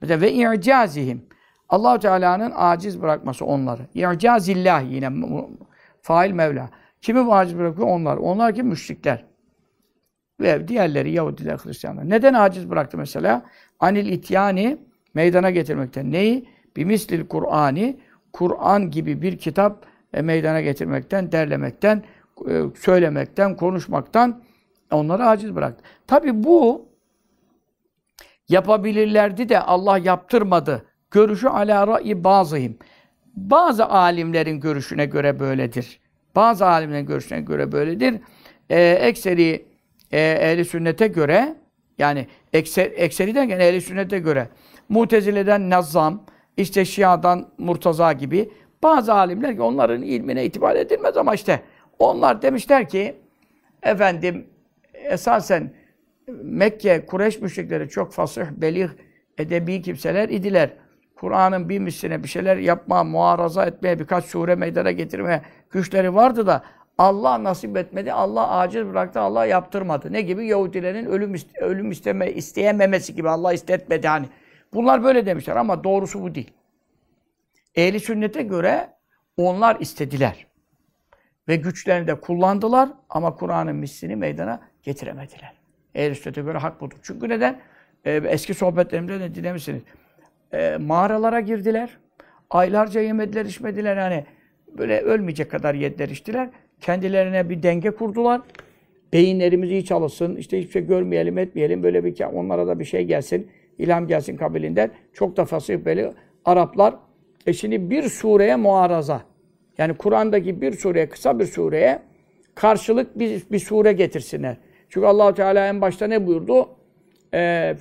Mesela ve i'cazihim. Allahu Teala'nın aciz bırakması onları. İ'cazillah yine fail Mevla. Kimi bu aciz bırakıyor? Onlar. Onlar ki müşrikler. Ve diğerleri Yahudiler, Hristiyanlar. Neden aciz bıraktı mesela? Anil ityani meydana getirmekten. Neyi? Bir mislil Kur'anı, Kur'an gibi bir kitap e, meydana getirmekten, derlemekten, e, söylemekten, konuşmaktan onları aciz bıraktı. Tabi bu yapabilirlerdi de Allah yaptırmadı. Görüşü ala ra'i bazıhim. Bazı alimlerin görüşüne göre böyledir. Bazı alimlerin görüşüne göre böyledir. Ee, ekseri e, ehli sünnete göre yani ekser, ekseriden gene ehli sünnete göre Mutezile'den Nazzam, işte Şia'dan Murtaza gibi bazı alimler ki onların ilmine itibar edilmez ama işte onlar demişler ki efendim esasen Mekke, Kureyş müşrikleri çok fasih, belih, edebi kimseler idiler. Kur'an'ın bir misline bir şeyler yapma, muaraza etmeye, birkaç sure meydana getirme güçleri vardı da Allah nasip etmedi, Allah aciz bıraktı, Allah yaptırmadı. Ne gibi? Yahudilerin ölüm, ölüm isteme, isteyememesi gibi Allah istetmedi hani. Bunlar böyle demişler ama doğrusu bu değil. Ehli sünnete göre onlar istediler. Ve güçlerini de kullandılar ama Kur'an'ın mislini meydana getiremediler. Ehl-i sünnete göre hak bulduk. Çünkü neden? E, eski sohbetlerimde de dinlemişsiniz. E, mağaralara girdiler. Aylarca yemediler, içmediler. Hani böyle ölmeyecek kadar yediler, içtiler. Kendilerine bir denge kurdular. Beyinlerimiz iyi çalışsın, işte hiçbir şey görmeyelim, etmeyelim. Böyle bir onlara da bir şey gelsin, ilham gelsin kabilinden. Çok da fasih böyle Araplar. E şimdi bir sureye muaraza. Yani Kur'an'daki bir sureye, kısa bir sureye karşılık bir, bir sure getirsinler. Çünkü Allah Teala en başta ne buyurdu? Eee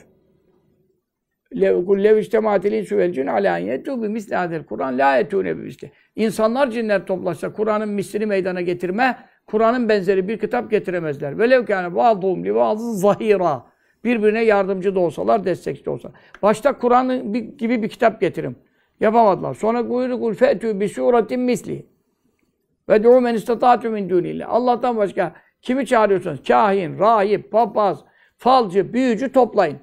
lev istemâtili süvelcün alâniyetu bi mislâdel Kur'an la yetûne bi misli. İnsanlar cinler toplaşsa Kur'an'ın mislini meydana getirme, Kur'an'ın benzeri bir kitap getiremezler. Velev ki yani ba'dûm li ba'dûn zahira. Birbirine yardımcı da olsalar, destekçi de olsa. Başta Kur'an'ın gibi bir kitap getirim. Yapamadılar. Sonra buyurdu fe'tû bi sûretin misli. Ve du'u men istatâtü min dûnillah. Allah'tan başka Kimi çağırıyorsunuz? Kahin, rahip, papaz, falcı, büyücü toplayın.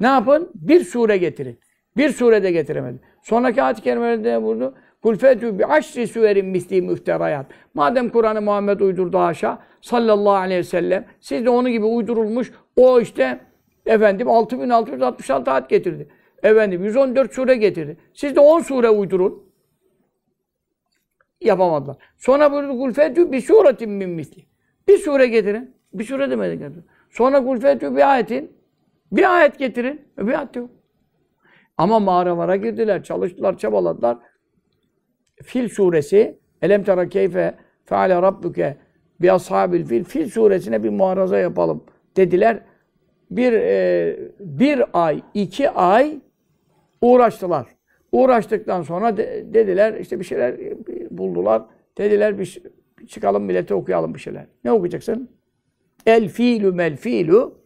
Ne yapın? Bir sure getirin. Bir sure de getiremedi. Sonraki ayet-i ne vurdu. Kul fetü bi aşri süverin misli müfterayat. Madem Kur'an'ı Muhammed uydurdu haşa sallallahu aleyhi ve sellem. Siz de onun gibi uydurulmuş o işte efendim 6666 ayet getirdi. Efendim 114 sure getirdi. Siz de 10 sure uydurun. Yapamadılar. Sonra buyurdu kul fetü bi suretin min misli. Bir sure getirin. Bir sure demedik. Yani. Sonra kulfetü bir ayetin. Bir ayet getirin. Bir ayet yok. Ama mağaralara girdiler, çalıştılar, çabaladılar. Fil suresi, Elem tera keyfe feale rabbuke bi ashabil fil. Fil suresine bir muharaza yapalım dediler. Bir, e, bir ay, iki ay uğraştılar. Uğraştıktan sonra de, dediler, işte bir şeyler buldular. Dediler bir şey- çıkalım millete okuyalım bir şeyler. Ne okuyacaksın? El fiilu mel fiilu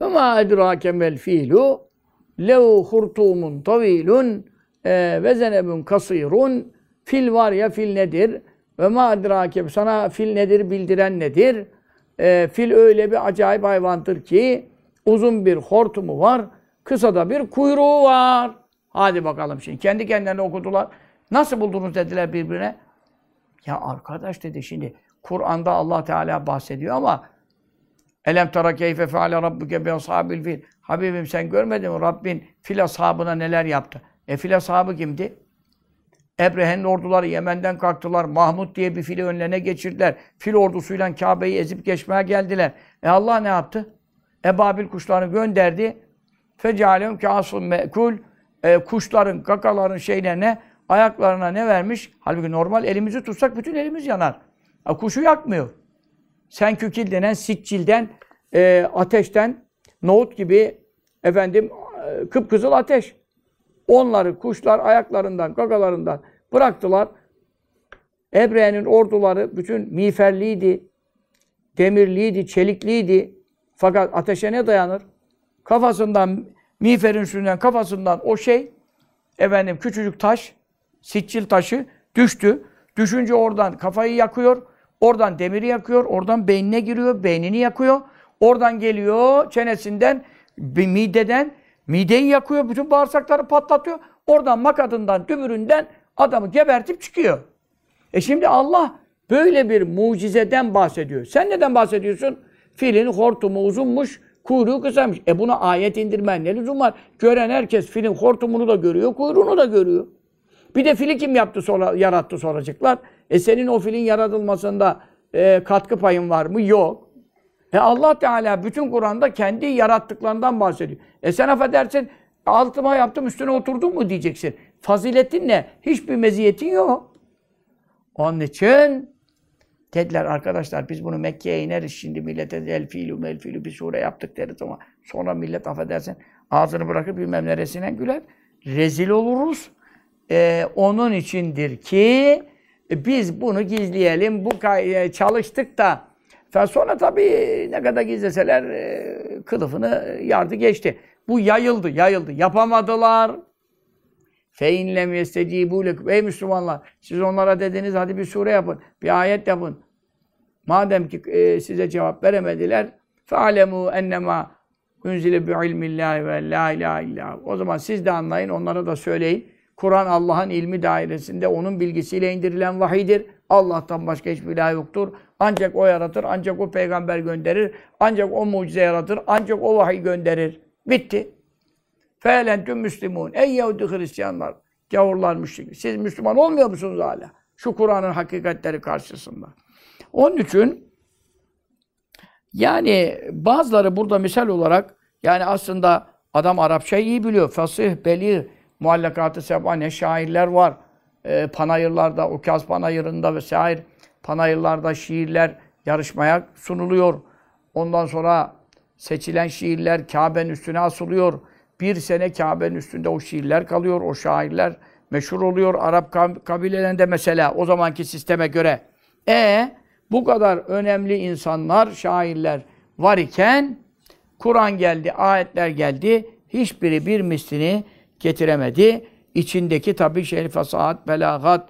ve ma edrake mel fiilu lev hurtumun tavilun e, ve zenebun kasirun fil var ya fil nedir? Ve ma edrake sana fil nedir bildiren nedir? E, fil öyle bir acayip hayvandır ki uzun bir hortumu var, kısa da bir kuyruğu var. Hadi bakalım şimdi. Kendi kendilerine okudular. Nasıl buldunuz dediler birbirine. Ya arkadaş dedi şimdi Kur'an'da Allah Teala bahsediyor ama Elem tara keyfe feale rabbuke bi ashabil fil. Habibim sen görmedin mi Rabbin fil ashabına neler yaptı? E fil ashabı kimdi? Ebrehe'nin orduları Yemen'den kalktılar. Mahmut diye bir fili önlerine geçirdiler. Fil ordusuyla Kabe'yi ezip geçmeye geldiler. E Allah ne yaptı? Ebabil kuşlarını gönderdi. Fecalem kasun mekul. E, kuşların, kakaların şeylerine Ayaklarına ne vermiş? Halbuki normal elimizi tutsak bütün elimiz yanar. A, kuşu yakmıyor. Sen kükil denen siccilden, e, ateşten, nohut gibi efendim e, kıpkızıl ateş. Onları kuşlar ayaklarından, gagalarından bıraktılar. Ebre'nin orduları bütün miğferliydi, demirliydi, çelikliydi. Fakat ateşe ne dayanır? Kafasından, miğferin üstünden, kafasından o şey, efendim küçücük taş Siccil taşı düştü. Düşünce oradan kafayı yakıyor. Oradan demiri yakıyor. Oradan beynine giriyor. Beynini yakıyor. Oradan geliyor çenesinden, bir mideden. Mideyi yakıyor. Bütün bağırsakları patlatıyor. Oradan makadından, dübüründen adamı gebertip çıkıyor. E şimdi Allah böyle bir mucizeden bahsediyor. Sen neden bahsediyorsun? Filin hortumu uzunmuş, kuyruğu kısaymış. E buna ayet indirmen ne lüzum var? Gören herkes filin hortumunu da görüyor, kuyruğunu da görüyor. Bir de fili kim yaptı sonra, yarattı soracaklar. E senin o filin yaratılmasında e, katkı payın var mı? Yok. E Allah Teala bütün Kur'an'da kendi yarattıklarından bahsediyor. E sen affedersin altıma yaptım üstüne oturdum mu diyeceksin. Faziletin ne? Hiçbir meziyetin yok. Onun için dediler arkadaşlar biz bunu Mekke'ye ineriz şimdi millete el fiilü mel fiilü bir sure yaptık deriz ama sonra millet affedersin ağzını bırakıp bilmem neresine güler. Rezil oluruz e, onun içindir ki e, biz bunu gizleyelim. Bu e, çalıştık da sonra tabii ne kadar gizleseler e, kılıfını yardı geçti. Bu yayıldı, yayıldı. Yapamadılar. Feinlem yestecibu lekum. Ey Müslümanlar siz onlara dediniz hadi bir sure yapın, bir ayet yapın. Madem ki e, size cevap veremediler. falemu ennema unzile bi ilmillahi ve la ilahe illa. O zaman siz de anlayın, onlara da söyleyin. Kur'an Allah'ın ilmi dairesinde onun bilgisiyle indirilen vahidir. Allah'tan başka hiçbir ilah yoktur. Ancak o yaratır, ancak o peygamber gönderir, ancak o mucize yaratır, ancak o vahiy gönderir. Bitti. Fe'len tüm Müslümun. Ey Yahudi Hristiyanlar, gavurlar, müşrik. Siz Müslüman olmuyor musunuz hala? Şu Kur'an'ın hakikatleri karşısında. Onun için yani bazıları burada misal olarak yani aslında adam Arapçayı iyi biliyor. Fasih, belir, muallakat-ı sebane şairler var. E, panayırlarda, Ukaz panayırında ve sair panayırlarda şiirler yarışmaya sunuluyor. Ondan sonra seçilen şiirler Kabe'nin üstüne asılıyor. Bir sene Kabe'nin üstünde o şiirler kalıyor, o şairler meşhur oluyor. Arap kabilelerinde mesela o zamanki sisteme göre. E bu kadar önemli insanlar, şairler var iken Kur'an geldi, ayetler geldi. Hiçbiri bir mislini getiremedi. İçindeki tabii şey fasahat, belagat,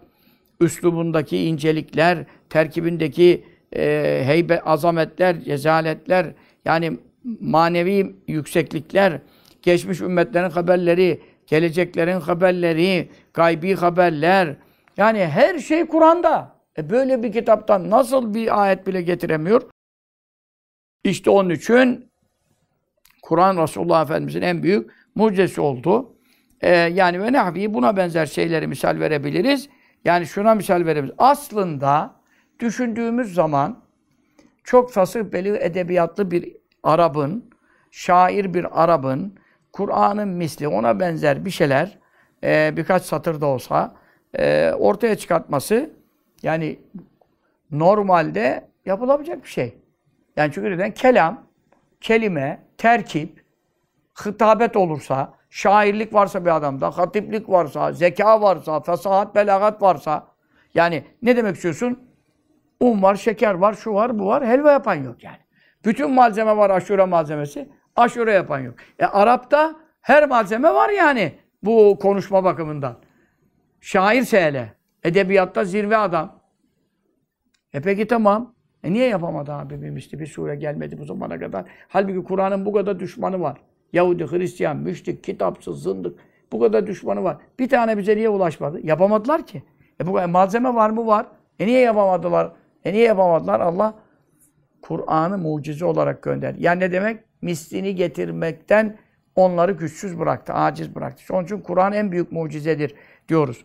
üslubundaki incelikler, terkibindeki e, heybe, azametler, cezaletler, yani manevi yükseklikler, geçmiş ümmetlerin haberleri, geleceklerin haberleri, gaybi haberler. Yani her şey Kur'an'da. E böyle bir kitaptan nasıl bir ayet bile getiremiyor? İşte onun için Kur'an Resulullah Efendimiz'in en büyük mucizesi oldu. Ee, yani ve nehvi buna benzer şeyleri misal verebiliriz. Yani şuna misal verebiliriz. Aslında düşündüğümüz zaman çok fasih beli edebiyatlı bir Arap'ın, şair bir Arap'ın, Kur'an'ın misli ona benzer bir şeyler e, birkaç satırda olsa e, ortaya çıkartması yani normalde yapılabilecek bir şey. Yani çünkü neden? Kelam, kelime, terkip, hitabet olursa, Şairlik varsa bir adamda, hatiplik varsa, zeka varsa, fesahat, belagat varsa. Yani ne demek istiyorsun? Un var, şeker var, şu var, bu var. Helva yapan yok yani. Bütün malzeme var aşure malzemesi. Aşure yapan yok. E Arap'ta her malzeme var yani bu konuşma bakımından. Şairse hele. Edebiyatta zirve adam. E peki tamam. E niye yapamadı abi bir misli bir sure gelmedi bu zamana kadar? Halbuki Kur'an'ın bu kadar düşmanı var. Yahudi, Hristiyan, müşrik, kitapsız, zındık. Bu kadar düşmanı var. Bir tane bize niye ulaşmadı? Yapamadılar ki. E bu kadar, malzeme var mı? Var. E niye yapamadılar? E niye yapamadılar? Allah Kur'an'ı mucize olarak gönder. Yani ne demek? Mislini getirmekten onları güçsüz bıraktı, aciz bıraktı. Onun için Kur'an en büyük mucizedir diyoruz.